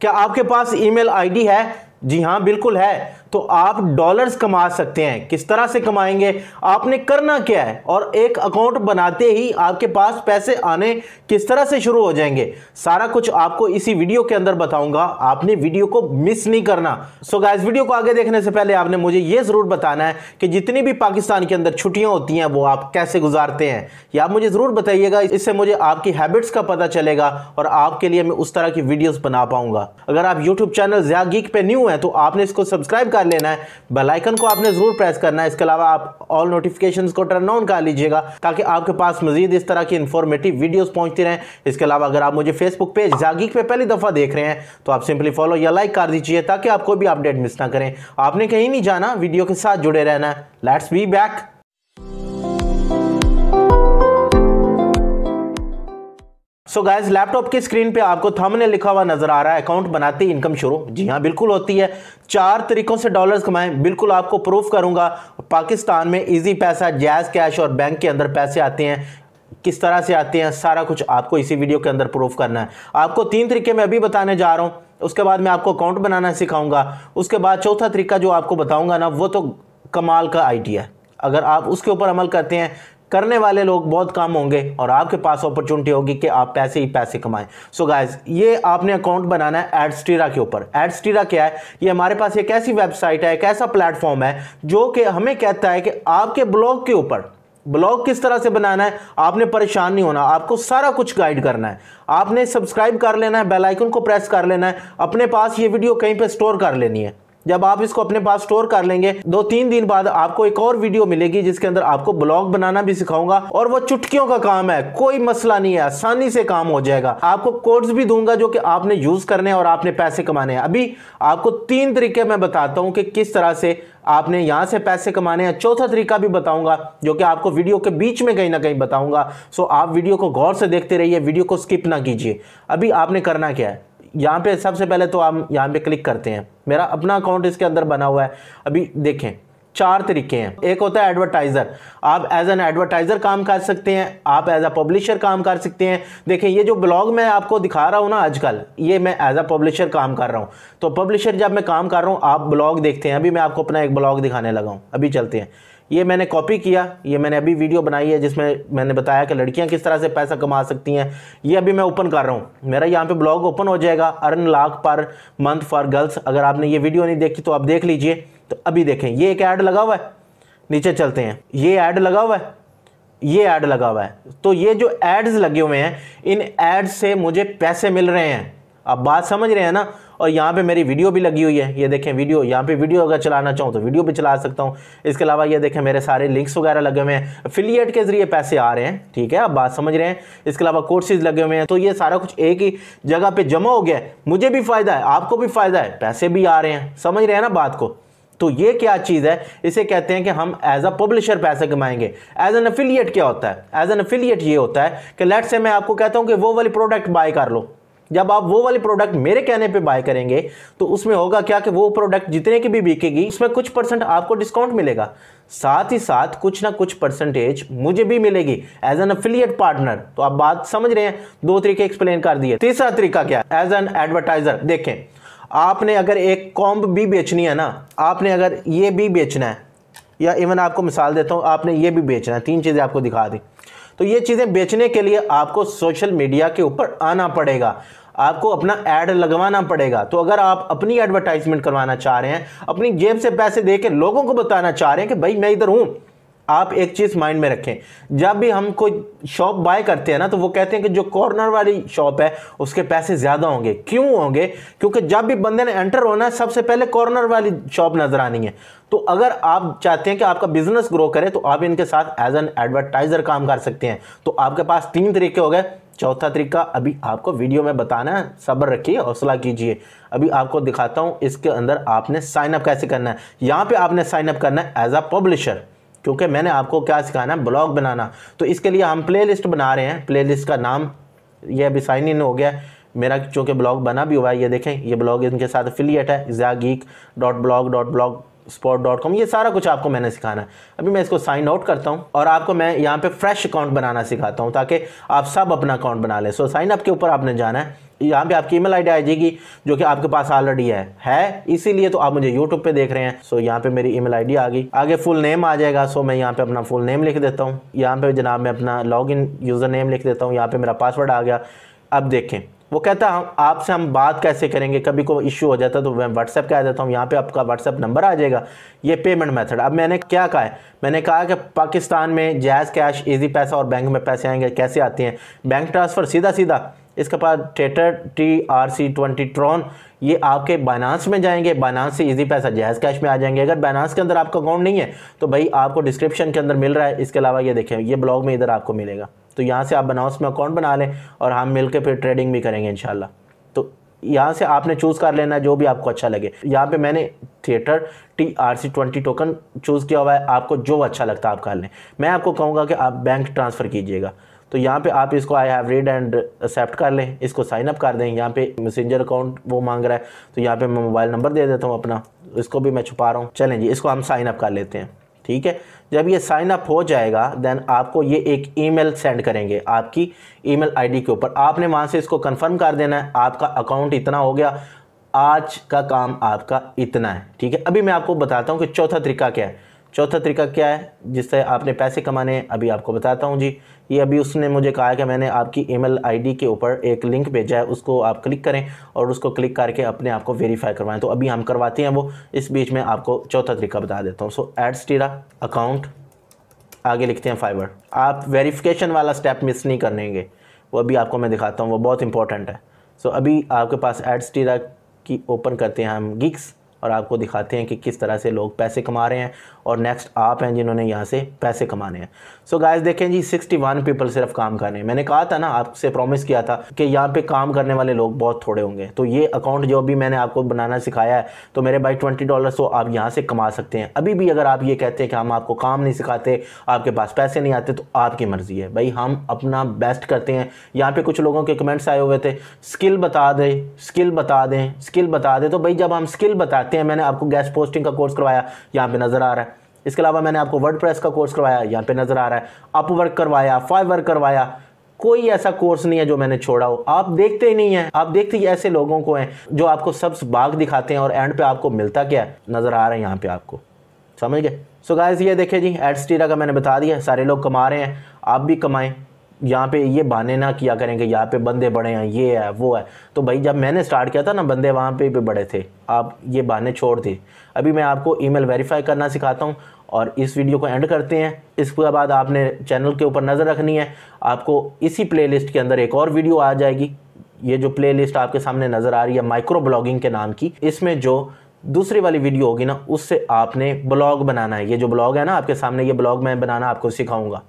क्या आपके पास email ID है जी हाँ बिल्कुल है तो आप डॉलर्स कमा सकते हैं किस तरह से कमाएंगे आपने करना क्या है और एक अकाउंट बनाते ही आपके पास पैसे आने किस तरह से शुरू हो जाएंगे सारा कुछ आपको इसी वीडियो के अंदर बताऊंगा आपने वीडियो को मिस नहीं करना सो so गाइस वीडियो को आगे देखने से पहले आपने मुझे ये ज़रूर बताना है कि जितनी भी पाकिस्तान के अंदर छुट्टियाँ होती हैं वो आप कैसे गुजारते हैं या आप मुझे ज़रूर बताइएगा इससे मुझे आपकी हैबिट्स का पता चलेगा और आपके लिए मैं उस तरह की वीडियोज़ बना पाऊँगा अगर आप यूट्यूब चैनल ज्या गीक पर न्यू है तो आपने इसको सब्सक्राइब कर लेना है बेलाइकन को आपने ज़रूर प्रेस करना है इसके अलावा आप ऑल नोटिफिकेशन को टर्न ऑन कर लीजिएगा ताकि आपके पास मजीद इस तरह की इन्फॉर्मेटिव वीडियोज़ पहुंचती रहे इसके अलावा अगर आप मुझे फेसबुक पेज जागीक पे पहली दफ़ा देख रहे हैं तो आप सिंपली फॉलो या लाइक कर दीजिए ताकि आपको भी अपडेट मिस ना करें आपने कहीं नहीं जाना वीडियो के साथ जुड़े रहना let's be back so guys laptop की स्क्रीन पे आपको थंबनेल लिखा हुआ नजर आ रहा है अकाउंट बनाते ही इनकम शुरू जी हाँ बिल्कुल होती है चार तरीकों से डॉलर्स कमाएं बिल्कुल आपको प्रूफ करूंगा पाकिस्तान में इजी पैसा जैज कैश और बैंक के अंदर पैसे आते हैं किस तरह से आते हैं सारा कुछ आपको इसी वीडियो के अंदर प्रूफ करना है आपको तीन तरीके मैं अभी बताने जा रहा हूँ उसके बाद मैं आपको अकाउंट बनाना सिखाऊंगा उसके बाद चौथा तरीका जो आपको बताऊंगा ना वो तो कमाल का आइडिया है अगर आप उसके ऊपर अमल करते हैं करने वाले लोग बहुत कम होंगे और आपके पास अपॉर्चुनिटी होगी कि आप पैसे ही पैसे कमाएं सो so ये आपने अकाउंट बनाना है एडस्टीरा के ऊपर एडस्टीरा क्या है ये हमारे पास एक ऐसी वेबसाइट है एक ऐसा प्लेटफॉर्म है जो कि हमें कहता है कि आपके ब्लॉग के ऊपर ब्लॉग किस तरह से बनाना है आपने परेशान नहीं होना आपको सारा कुछ गाइड करना है आपने सब्सक्राइब कर लेना है बेल आइकन को प्रेस कर लेना है अपने पास ये वीडियो कहीं पे स्टोर कर लेनी है जब आप इसको अपने पास स्टोर कर लेंगे दो तीन दिन बाद आपको एक और वीडियो मिलेगी जिसके अंदर आपको ब्लॉग बनाना भी सिखाऊंगा और वो चुटकियों का काम है कोई मसला नहीं है आसानी से काम हो जाएगा आपको कोड्स भी दूंगा जो कि आपने यूज करने और आपने पैसे कमाने हैं अभी आपको तीन तरीके मैं बताता हूं कि किस तरह से आपने यहां से पैसे कमाने हैं चौथा तरीका भी बताऊंगा जो कि आपको वीडियो के बीच में कहीं ना कहीं बताऊंगा सो आप वीडियो को गौर से देखते रहिए वीडियो को स्किप ना कीजिए अभी आपने करना क्या है यहाँ पे सबसे पहले तो आप यहाँ पे क्लिक करते हैं मेरा अपना अकाउंट इसके अंदर बना हुआ है अभी देखें चार तरीके हैं एक होता है एडवर्टाइज़र आप एज एन एडवर्टाइज़र काम कर सकते हैं आप एज अ पब्लिशर काम कर सकते हैं देखें ये जो ब्लॉग मैं आपको दिखा रहा हूँ ना आजकल ये मैं एज अ पब्लिशर काम कर रहा हूँ तो पब्लिशर जब मैं काम कर रहा हूँ आप ब्लॉग देखते हैं अभी मैं आपको अपना एक ब्लॉग दिखाने लगा अभी चलते हैं ये मैंने कॉपी किया ये मैंने अभी वीडियो बनाई है जिसमें मैंने बताया कि लड़कियां किस तरह से पैसा कमा सकती हैं ये अभी मैं ओपन कर रहा हूँ मेरा यहाँ पे ब्लॉग ओपन हो जाएगा earn lakh per month for girls अगर आपने ये वीडियो नहीं देखी तो आप देख लीजिए तो अभी देखें ये एक ऐड लगा हुआ है नीचे चलते हैं ये ऐड लगा हुआ है ये ऐड लगा हुआ है तो ये जो एड्स लगे हुए हैं इन एड्स से मुझे पैसे मिल रहे हैं आप बात समझ रहे हैं ना और यहाँ पे मेरी वीडियो भी लगी हुई है ये देखें वीडियो यहाँ पे वीडियो अगर चलाना चाहूँ तो वीडियो भी चला सकता हूँ इसके अलावा ये देखें मेरे सारे लिंक्स वगैरह लगे हुए हैं अफिलियट के ज़रिए पैसे आ रहे हैं ठीक है आप बात समझ रहे हैं इसके अलावा कोर्सेज लगे हुए हैं तो ये सारा कुछ एक ही जगह पर जमा हो गया है मुझे भी फ़ायदा है आपको भी फ़ायदा है पैसे भी आ रहे हैं समझ रहे हैं ना बात को तो ये क्या चीज़ है इसे कहते हैं कि हम एज अ पब्लिशर पैसे कमाएंगे एज एन अफिलियट क्या होता है एज एन अफिलियट ये होता है कि लेट से मैं आपको कहता हूँ कि वो वाली प्रोडक्ट बाय कर लो जब आप वो वाले प्रोडक्ट मेरे कहने पे बाय करेंगे तो उसमें होगा क्या कि वो प्रोडक्ट जितने की भी बिकेगी उसमें कुछ परसेंट आपको डिस्काउंट मिलेगा साथ ही साथ कुछ ना कुछ परसेंटेज मुझे भी मिलेगी एज एन अफिलियट पार्टनर तो आप बात समझ रहे हैं दो तरीके एक्सप्लेन कर दिए तीसरा तरीका क्या है एज एन एडवर्टाइजर देखें आपने अगर एक कॉम्ब भी बेचनी है ना आपने अगर ये भी बेचना है या इवन आपको मिसाल देता हूँ आपने ये भी बेचना है तीन चीज़ें आपको दिखा दी तो ये चीज़ें बेचने के लिए आपको सोशल मीडिया के ऊपर आना पड़ेगा आपको अपना एड लगवाना पड़ेगा तो अगर आप अपनी एडवर्टाइजमेंट करवाना चाह रहे हैं अपनी जेब से पैसे दे लोगों को बताना चाह रहे हैं कि भाई मैं इधर हूँ आप एक चीज़ माइंड में रखें जब भी हम कोई शॉप बाय करते हैं ना तो वो कहते हैं कि जो कॉर्नर वाली शॉप है उसके पैसे ज़्यादा होंगे क्यों होंगे क्योंकि जब भी बंदे ने एंटर होना है सबसे पहले कॉर्नर वाली शॉप नज़र आनी है तो अगर आप चाहते हैं कि आपका बिजनेस ग्रो करे तो आप इनके साथ एज एन एडवर्टाइज़र काम कर सकते हैं तो आपके पास तीन तरीके हो गए चौथा तरीका अभी आपको वीडियो में बताना है सब्र रखिए हौसला कीजिए अभी आपको दिखाता हूँ इसके अंदर आपने साइनअप कैसे करना है यहाँ पे आपने साइनअप करना है एज अ पब्लिशर क्योंकि मैंने आपको क्या सिखाना है ब्लॉग बनाना तो इसके लिए हम प्ले बना रहे हैं प्ले का नाम ये अभी साइन इन हो गया मेरा चूँकि ब्लॉग बना भी हुआ है ये देखें ये ब्लॉग इनके साथ फिलियट है Jiya Geek Geek dot blog dot blogspot dot com ये सारा कुछ आपको मैंने सिखाना है अभी मैं इसको साइन आउट करता हूँ और आपको मैं यहाँ पे फ्रेश अकाउंट बनाना सिखाता हूँ ताकि आप सब अपना अकाउंट बना लें सो साइन अप के ऊपर आपने जाना है यहाँ पे आपकी ईमेल आईडी आ जाएगी जो कि आपके पास ऑलरेडी है है इसीलिए तो आप मुझे यूट्यूब पे देख रहे हैं सो यहाँ पे मेरी आई डी आ गई आगे फुल नेम आ जाएगा सो मैं यहाँ पे अपना फुल नेम लिख देता हूँ यहाँ पे जनाब मैं अपना इन यूज़र नेम लिख देता हूँ यहाँ पे मेरा पासवर्ड आ गया अब देखें वो कहता हम आपसे हम बात कैसे करेंगे कभी कोई इशू हो जाता तो मैं व्हाट्सएप कह आ जाता हूँ यहाँ पे आपका व्हाट्सएप नंबर आ जाएगा ये पेमेंट मेथड अब मैंने क्या कहा है मैंने कहा कि पाकिस्तान में जायज़ कैश ईजी पैसा और बैंक में पैसे आएंगे कैसे आते हैं बैंक ट्रांसफ़र सीधा सीधा इसके पास Tether T R C twenty Tron ये आपके बाइनांस में जाएंगे बाइनांस से इजी पैसा जहाज कैश में आ जाएंगे अगर बाइनांस के अंदर आपका अकाउंट नहीं है तो भाई आपको डिस्क्रिप्शन के अंदर मिल रहा है इसके अलावा ये देखें ये ब्लॉग में इधर आपको मिलेगा तो यहाँ से आप बनाओ उसमें अकाउंट बना लें और हम मिल फिर ट्रेडिंग भी करेंगे इन तो यहाँ से आपने चूज़ कर लेना जो भी आपको अच्छा लगे यहाँ पे मैंने Tether T R C twenty token choose किया हुआ है आपको जो अच्छा लगता है आप कर लें मैं आपको कहूँगा कि आप बैंक ट्रांसफ़र कीजिएगा तो यहाँ पे आप इसको I have read and accept कर लें इसको साइन अप कर दें यहाँ पे मैसेंजर अकाउंट वो मांग रहा है तो यहाँ पे मैं मोबाइल नंबर दे देता हूँ अपना इसको भी मैं छुपा रहा हूँ चलें जी इसको हम साइन अप कर लेते हैं ठीक है जब ये साइन अप हो जाएगा देन आपको ये एक ईमेल सेंड करेंगे आपकी ईमेल आईडी के ऊपर आपने वहाँ से इसको कंफर्म कर देना है आपका अकाउंट इतना हो गया आज का काम आपका इतना है ठीक है अभी मैं आपको बताता हूँ कि चौथा तरीका क्या है चौथा तरीका क्या है जिससे आपने पैसे कमाने हैं अभी आपको बताता हूँ जी ये अभी उसने मुझे कहा कि मैंने आपकी ईमेल आईडी के ऊपर एक लिंक भेजा है उसको आप क्लिक करें और उसको क्लिक करके अपने आप को वेरीफाई करवाएं तो अभी हम करवाते हैं वो इस बीच में आपको चौथा तरीका बता देता हूँ सो एड्स टीरा अकाउंट आगे लिखते हैं फाइबर आप वेरीफिकेशन वाला स्टेप मिस नहीं करेंगे वो अभी आपको मैं दिखाता हूँ वो बहुत इंपॉर्टेंट है सो अभी आपके पास एड्स टीरा की ओपन करते हैं हम गिक्स और आपको दिखाते हैं कि किस तरह से लोग पैसे कमा रहे हैं और नेक्स्ट आप हैं जिन्होंने यहाँ से पैसे कमाने हैं सो so गाइस देखें जी 61 पीपल सिर्फ काम कर रहे हैं मैंने कहा था ना आपसे प्रॉमिस किया था कि यहाँ पे काम करने वाले लोग बहुत थोड़े होंगे तो ये अकाउंट जो अभी मैंने आपको बनाना सिखाया है तो मेरे भाई ट्वेंटी डॉलर तो आप यहाँ से कमा सकते हैं अभी भी अगर आप ये कहते हैं कि हम आपको काम नहीं सिखाते आपके पास पैसे नहीं आते तो आपकी मर्ज़ी है भाई हम अपना बेस्ट करते हैं यहाँ पर कुछ लोगों के कमेंट्स आए हुए थे स्किल बता दें स्किल बता दें स्किल बता दें तो भाई जब हम स्किल बताते सकते हैं मैंने आपको गैस पोस्टिंग का कोर्स करवाया यहाँ पे नज़र आ रहा है इसके अलावा मैंने आपको वर्ड प्रेस का कोर्स करवाया यहाँ पे नज़र आ रहा है अपवर्क करवाया फाइव वर्क करवाया कोई ऐसा कोर्स नहीं है जो मैंने छोड़ा हो आप देखते ही नहीं है आप देखते ही ऐसे लोगों को हैं जो आपको सब बाग दिखाते हैं और एंड पे आपको मिलता क्या है नज़र आ रहा है यहाँ पे आपको समझ गए सो गाइस ये देखिए जी एड्स टीरा का मैंने बता दिया सारे लोग कमा रहे हैं आप भी कमाएं यहाँ पे ये बहाने ना किया करें कि यहाँ पे बंदे बड़े हैं ये है वो है तो भाई जब मैंने स्टार्ट किया था ना बंदे वहाँ पे भी बड़े थे आप ये बहाने छोड़ दिए अभी मैं आपको ईमेल वेरीफाई करना सिखाता हूँ और इस वीडियो को एंड करते हैं इसके बाद आपने चैनल के ऊपर नज़र रखनी है आपको इसी प्ले के अंदर एक और वीडियो आ जाएगी ये जो प्ले आपके सामने नज़र आ रही है माइक्रो ब्लॉगिंग के नाम की इसमें जो दूसरी वाली वीडियो होगी ना उससे आपने ब्लॉग बनाना है ये जो ब्लॉग है ना आपके सामने ये ब्लॉग मैं बनाना आपको सिखाऊंगा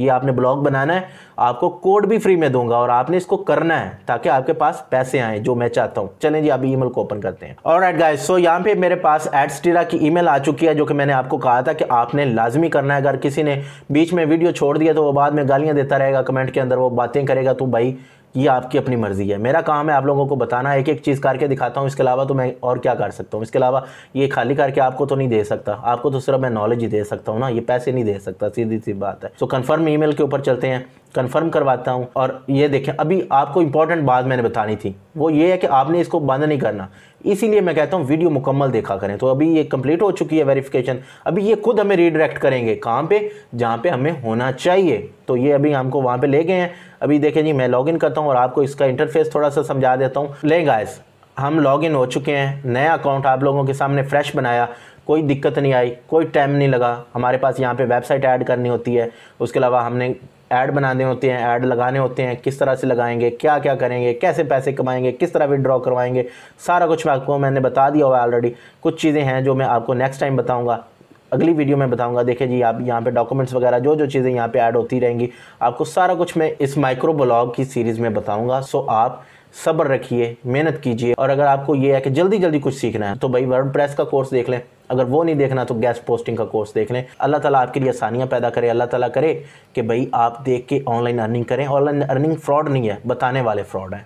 ये आपने ब्लॉग बनाना है आपको कोड भी फ्री में दूंगा और आपने इसको करना है ताकि आपके पास पैसे आए जो मैं चाहता हूँ चलें जी अभी ईमेल को ओपन करते हैं और एट गाइज सो यहाँ पे मेरे पास एडस्टीरा की ईमेल आ चुकी है जो कि मैंने आपको कहा था कि आपने लाजमी करना है अगर किसी ने बीच में वीडियो छोड़ दिया तो वो बाद में गालियाँ देता रहेगा कमेंट के अंदर वो बातें करेगा तो भाई ये आपकी अपनी मर्ज़ी है मेरा काम है आप लोगों को बताना एक एक चीज़ करके दिखाता हूँ इसके अलावा तो मैं और क्या कर सकता हूँ इसके अलावा ये खाली करके आपको तो नहीं दे सकता आपको तो सिर्फ मैं नॉलेज ही दे सकता हूँ ना ये पैसे नहीं दे सकता सीधी सी बात है सो कन्फर्म ई के ऊपर चलते हैं कंफर्म करवाता हूँ और ये देखें अभी आपको इंपॉर्टेंट बात मैंने बतानी थी वो ये है कि आपने इसको बंद नहीं करना इसीलिए मैं कहता हूँ वीडियो मुकम्मल देखा करें तो अभी ये कंप्लीट हो चुकी है वेरिफिकेशन अभी ये खुद हमें रीडायरेक्ट करेंगे कहाँ पे जहाँ पे हमें होना चाहिए तो ये अभी हमको वहाँ पर ले गए हैं अभी देखें जी मैं लॉगिन करता हूँ और आपको इसका इंटरफेस थोड़ा सा समझा देता हूँ ले गाइस हम इन हो चुके हैं नया अकाउंट आप लोगों के सामने फ्रेश बनाया कोई दिक्कत नहीं आई कोई टाइम नहीं लगा हमारे पास यहाँ पे वेबसाइट ऐड करनी होती है उसके अलावा हमने ऐड बनाने होते हैं ऐड लगाने होते हैं किस तरह से लगाएंगे क्या क्या करेंगे कैसे पैसे कमाएंगे किस तरह विड्रॉ करवाएंगे सारा कुछ मैं आपको मैंने बता दिया हुआ ऑलरेडी कुछ चीज़ें हैं जो मैं आपको नेक्स्ट टाइम बताऊँगा अगली वीडियो में बताऊंगा देखिए जी आप यहाँ पे डॉक्यूमेंट्स वगैरह जो जो चीज़ें यहाँ पे ऐड होती रहेंगी आपको सारा कुछ मैं इस माइक्रो ब्लॉग की सीरीज़ में बताऊंगा सो आप सब्र रखिए मेहनत कीजिए और अगर आपको ये है कि जल्दी जल्दी कुछ सीखना है तो भाई वर्ड प्रेस का कोर्स देख लें अगर वो नहीं देखना तो गैस पोस्टिंग का कोर्स देख लें अल्लाह ताला आपके लिए आसानियाँ पैदा करे अल्लाह ताला करे कि भाई आप देख के ऑनलाइन अर्निंग करें ऑनलाइन अर्निंग फ्रॉड नहीं है बताने वाले फ्रॉड हैं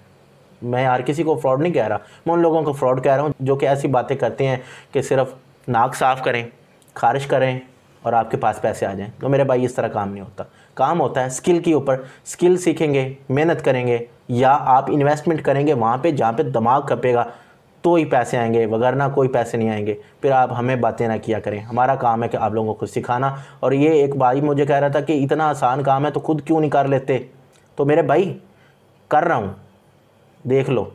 मैं हर किसी को फ्रॉड नहीं कह रहा मैं उन लोगों को फ्रॉड कह रहा हूँ जो कि ऐसी बातें करते हैं कि सिर्फ नाक साफ़ करें खारिश करें और आपके पास पैसे आ जाएँ तो मेरे भाई इस तरह काम नहीं होता काम होता है स्किल के ऊपर स्किल सीखेंगे मेहनत करेंगे या आप इन्वेस्टमेंट करेंगे वहाँ पे जहाँ पे दिमाग खपेगा तो ही पैसे आएंगे वगरना कोई पैसे नहीं आएंगे फिर आप हमें बातें ना किया करें हमारा काम है कि आप लोगों को सिखाना और ये एक भाई मुझे कह रहा था कि इतना आसान काम है तो खुद क्यों नहीं कर लेते तो मेरे भाई कर रहा हूँ देख लो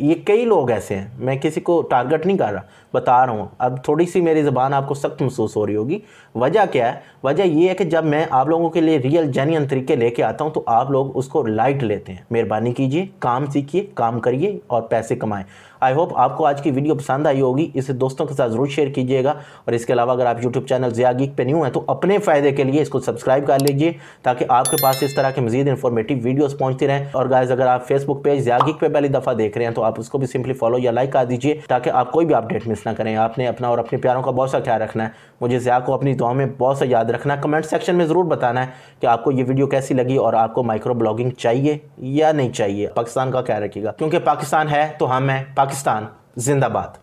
ये कई लोग ऐसे हैं मैं किसी को टारगेट नहीं कर रहा बता रहा हूँ अब थोड़ी सी मेरी ज़बान आपको सख्त महसूस हो रही होगी वजह क्या है वजह ये है कि जब मैं आप लोगों के लिए रियल जेन्यन तरीके लेके आता हूँ तो आप लोग उसको लाइट लेते हैं मेहरबानी कीजिए काम सीखिए काम करिए और पैसे कमाएँ आई होप आपको आज की वीडियो पसंद आई होगी इसे दोस्तों के साथ ज़रूर शेयर कीजिएगा और इसके अलावा अगर आप यूट्यूब चैनल जिया गीक पे न्यू हैं तो अपने फ़ायदे के लिए इसको सब्सक्राइब कर लीजिए ताकि आपके पास इस तरह के मजीद इन्फॉर्मेटिव वीडियोज़ पहुंचती रहें और गाइज अगर आप फेसबुक पेज जिया गीक पे पहली दफ़ा देख रहे हैं तो आप उसको भी सिंपली फॉलो या लाइक कर दीजिए ताकि आप कोई भी अपडेट मिस ना करें आपने अपना और अपने प्यारों का बहुत सा ख्याल रखना है मुझे जिया को अपनी दुआ में बहुत सा याद रखना कमेंट सेक्शन में ज़रूर बताना है कि आपको ये वीडियो कैसी लगी और आपको माइक्रो ब्लॉगिंग चाहिए या नहीं चाहिए पाकिस्तान का क्या रखिएगा क्योंकि पाकिस्तान है तो हम हैं Pakistan, Zindabad.